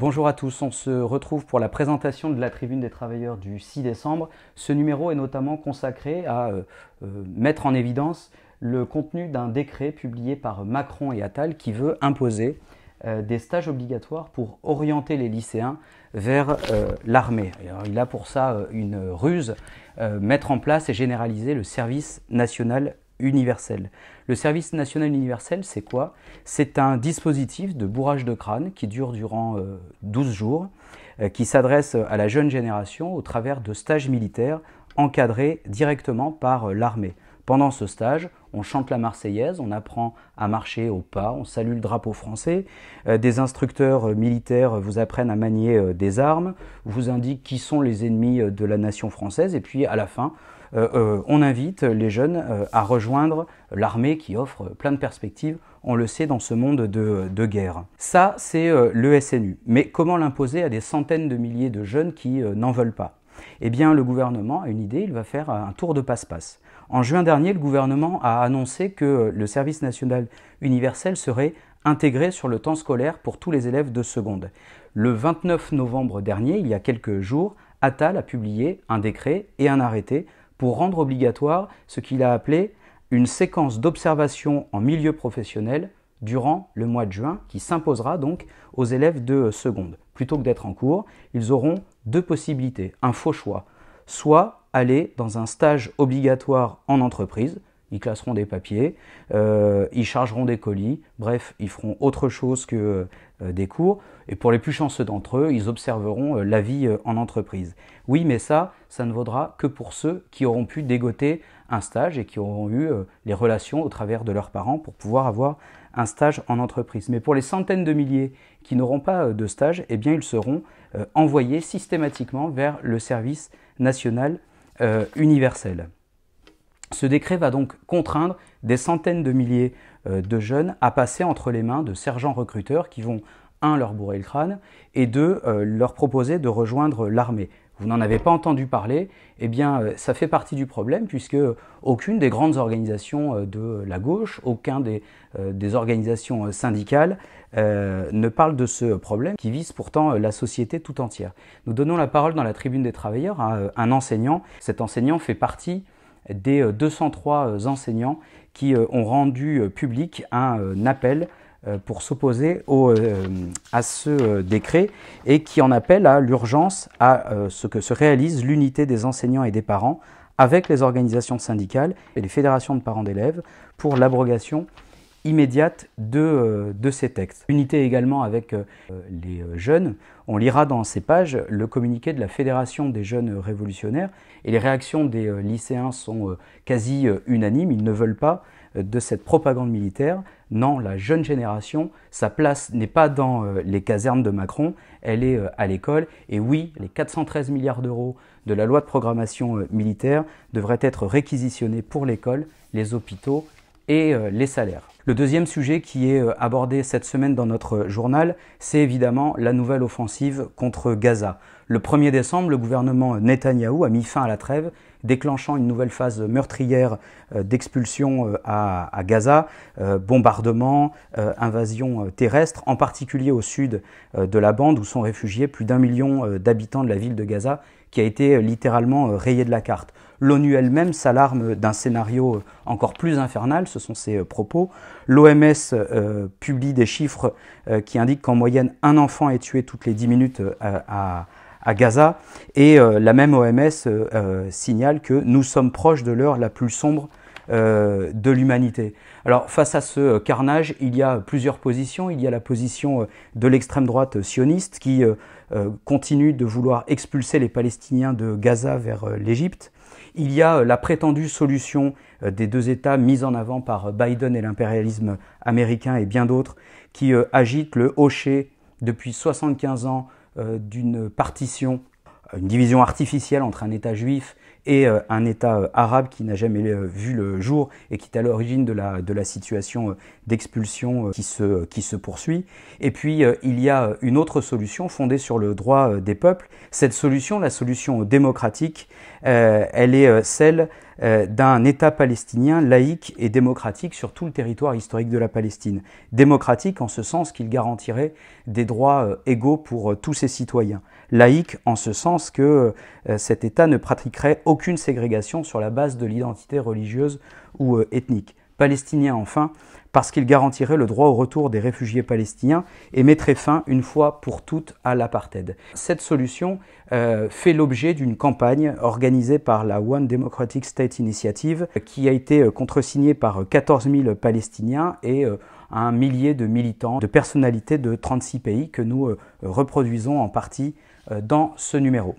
Bonjour à tous, on se retrouve pour la présentation de la tribune des travailleurs du 6 décembre. Ce numéro est notamment consacré à euh, euh, mettre en évidence le contenu d'un décret publié par Macron et Attal qui veut imposer euh, des stages obligatoires pour orienter les lycéens vers l'armée. Il a pour ça une ruse, mettre en place et généraliser le service national universel. Le service national universel, c'est quoi C'est un dispositif de bourrage de crâne qui dure durant 12 euh, jours, euh, qui s'adresse à la jeune génération au travers de stages militaires encadrés directement par euh, l'armée. Pendant ce stage, on chante la Marseillaise, on apprend à marcher au pas, on salue le drapeau français. des instructeurs militaires vous apprennent à manier des armes, vous indiquent qui sont les ennemis de la nation française, et puis à la fin, euh, euh, on invite les jeunes euh, à rejoindre l'armée qui offre plein de perspectives, on le sait, dans ce monde de, guerre. Ça, c'est le SNU. Mais comment l'imposer à des centaines de milliers de jeunes qui n'en veulent pas eh bien, le gouvernement a une idée, il va faire un tour de passe-passe. En juin dernier, le gouvernement a annoncé que le service national universel serait intégré sur le temps scolaire pour tous les élèves de seconde. Le 29 novembre dernier, il y a quelques jours, Attal a publié un décret et un arrêté pour rendre obligatoire ce qu'il a appelé une séquence d'observation en milieu professionnel durant le mois de juin qui s'imposera donc aux élèves de seconde. Plutôt que d'être en cours, ils auront deux possibilités, un faux choix. Soit aller dans un stage obligatoire en entreprise, ils classeront des papiers, euh, ils chargeront des colis, bref, ils feront autre chose que euh, des cours. Et pour les plus chanceux d'entre eux, ils observeront euh, la vie euh, en entreprise. Oui, mais ça, ça ne vaudra que pour ceux qui auront pu dégoter un stage et qui auront eu les relations au travers de leurs parents pour pouvoir avoir un stage en entreprise. Mais pour les centaines de milliers qui n'auront pas de stage, eh bien, ils seront envoyés systématiquement vers le service national universel. Ce décret va donc contraindre des centaines de milliers euh, de jeunes à passer entre les mains de sergents recruteurs qui vont, un, leur bourrer le crâne et deux, euh, leur proposer de rejoindre l'armée. Vous n'en avez pas entendu parler, eh bien euh, ça fait partie du problème puisque aucune des grandes organisations de la gauche, aucun des, organisations syndicales ne parle de ce problème qui vise pourtant la société tout entière. Nous donnons la parole dans la tribune des travailleurs à un enseignant. Cet enseignant fait partie des 203 euh, euh, enseignants qui euh, ont rendu public un appel pour s'opposer à ce décret et qui en appellent à l'urgence à ce que se réalise l'unité des enseignants et des parents avec les organisations syndicales et les fédérations de parents d'élèves pour l'abrogation immédiate de, euh, de ces textes. Unité également avec euh, les euh, jeunes, on lira dans ces pages le communiqué de la Fédération des jeunes révolutionnaires et les réactions des lycéens sont quasi unanimes, ils ne veulent pas de cette propagande militaire. Non, la jeune génération, sa place n'est pas dans les casernes de Macron, elle est à l'école. Et oui, les 413 milliards d'euros de la loi de programmation militaire devraient être réquisitionnés pour l'école, les hôpitaux et les salaires. Le deuxième sujet qui est euh, abordé cette semaine dans notre journal, c'est évidemment la nouvelle offensive contre Gaza. Le 1er décembre, le gouvernement Netanyahou a mis fin à la trêve, déclenchant une nouvelle phase meurtrière euh, d'expulsion euh, à, Gaza, bombardement, invasion terrestre, en particulier au sud de la bande où sont réfugiés plus d'un million d'habitants de la ville de Gaza, qui a été littéralement rayé de la carte. L'ONU elle-même s'alarme d'un scénario encore plus infernal, ce sont ses propos. L'OMS euh, publie des chiffres euh, qui indiquent qu'en moyenne, un enfant est tué toutes les 10 minutes euh, à, à Gaza. Et la même OMS signale que nous sommes proches de l'heure la plus sombre de l'humanité. Alors face à ce carnage, il y a plusieurs positions. Il y a la position de l'extrême droite sioniste qui continue de vouloir expulser les Palestiniens de Gaza vers l'Égypte. Il y a euh, la prétendue solution euh, des deux États mise en avant par euh, Biden et l'impérialisme américain et bien d'autres qui agitent le hocher depuis 75 ans d'une partition une division artificielle entre un État juif et euh, un État euh, arabe qui n'a jamais euh, vu le jour et qui est à l'origine de la, de la situation d'expulsion qui qui se poursuit. Et puis il y a une autre solution fondée sur le droit des peuples. Cette solution, la solution démocratique, elle est celle euh, d'un État palestinien laïque et démocratique sur tout le territoire historique de la Palestine. Démocratique en ce sens qu'il garantirait des droits euh, égaux pour euh, tous ses citoyens. Laïque en ce sens que cet État ne pratiquerait aucune ségrégation sur la base de l'identité religieuse ou ethnique palestiniens enfin, parce qu'il garantirait le droit au retour des réfugiés palestiniens et mettrait fin une fois pour toutes à l'apartheid. Cette solution euh, fait l'objet d'une campagne organisée par la One Democratic State Initiative qui a été euh, contresignée par 14 euh, 000 Palestiniens et un millier de militants, de personnalités de 36 pays que nous reproduisons en partie dans ce numéro.